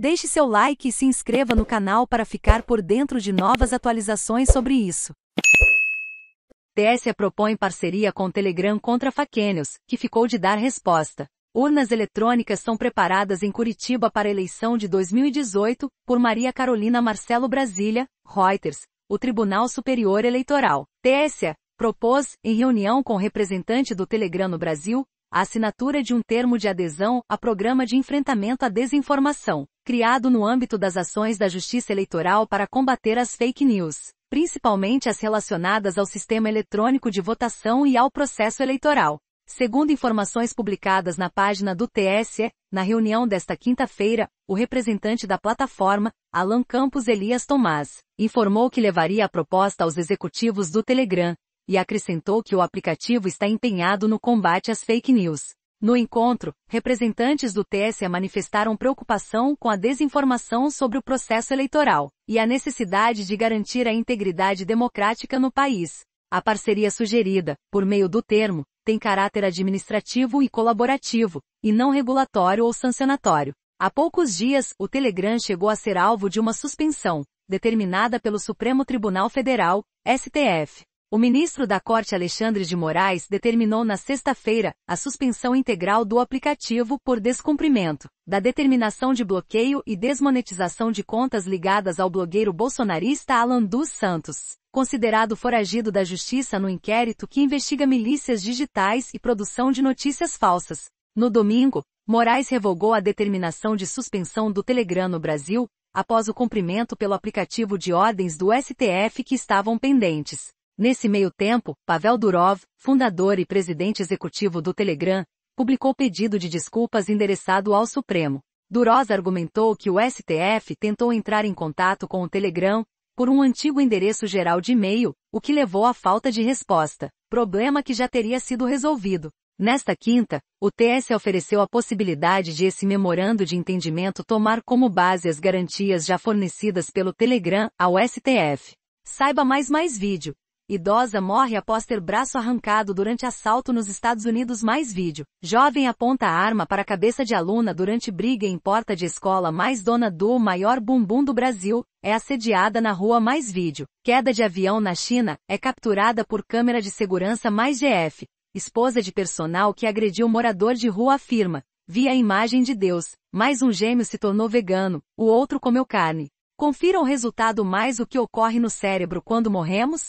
Deixe seu like e se inscreva no canal para ficar por dentro de novas atualizações sobre isso. TSE propõe parceria com Telegram contra Faquênios, que ficou de dar resposta. Urnas eletrônicas são preparadas em Curitiba para a eleição de 2018, por Maria Carolina Marcelo Brasília, Reuters, o Tribunal Superior Eleitoral. TSE propôs, em reunião com representante do Telegram no Brasil, a assinatura de um termo de adesão a programa de enfrentamento à desinformação criado no âmbito das ações da Justiça Eleitoral para combater as fake news, principalmente as relacionadas ao sistema eletrônico de votação e ao processo eleitoral. Segundo informações publicadas na página do TSE, na reunião desta quinta-feira, o representante da plataforma, Alan Campos Elias Tomás, informou que levaria a proposta aos executivos do Telegram, e acrescentou que o aplicativo está empenhado no combate às fake news, no encontro, representantes do TSE manifestaram preocupação com a desinformação sobre o processo eleitoral e a necessidade de garantir a integridade democrática no país. A parceria sugerida, por meio do termo, tem caráter administrativo e colaborativo, e não regulatório ou sancionatório. Há poucos dias, o Telegram chegou a ser alvo de uma suspensão, determinada pelo Supremo Tribunal Federal, STF. O ministro da Corte Alexandre de Moraes determinou na sexta-feira a suspensão integral do aplicativo por descumprimento da determinação de bloqueio e desmonetização de contas ligadas ao blogueiro bolsonarista Alan dos Santos, considerado foragido da justiça no inquérito que investiga milícias digitais e produção de notícias falsas. No domingo, Moraes revogou a determinação de suspensão do Telegram no Brasil, após o cumprimento pelo aplicativo de ordens do STF que estavam pendentes. Nesse meio tempo, Pavel Durov, fundador e presidente executivo do Telegram, publicou pedido de desculpas endereçado ao Supremo. Durov argumentou que o STF tentou entrar em contato com o Telegram por um antigo endereço geral de e-mail, o que levou à falta de resposta, problema que já teria sido resolvido. Nesta quinta, o TS ofereceu a possibilidade de esse memorando de entendimento tomar como base as garantias já fornecidas pelo Telegram ao STF. Saiba mais mais vídeo. Idosa morre após ter braço arrancado durante assalto nos Estados Unidos mais vídeo. Jovem aponta arma para cabeça de aluna durante briga em porta de escola mais dona do maior bumbum do Brasil, é assediada na rua mais vídeo. Queda de avião na China, é capturada por câmera de segurança mais GF. Esposa de personal que agrediu morador de rua afirma, vi a imagem de Deus, mais um gêmeo se tornou vegano, o outro comeu carne. Confira o resultado mais o que ocorre no cérebro quando morremos?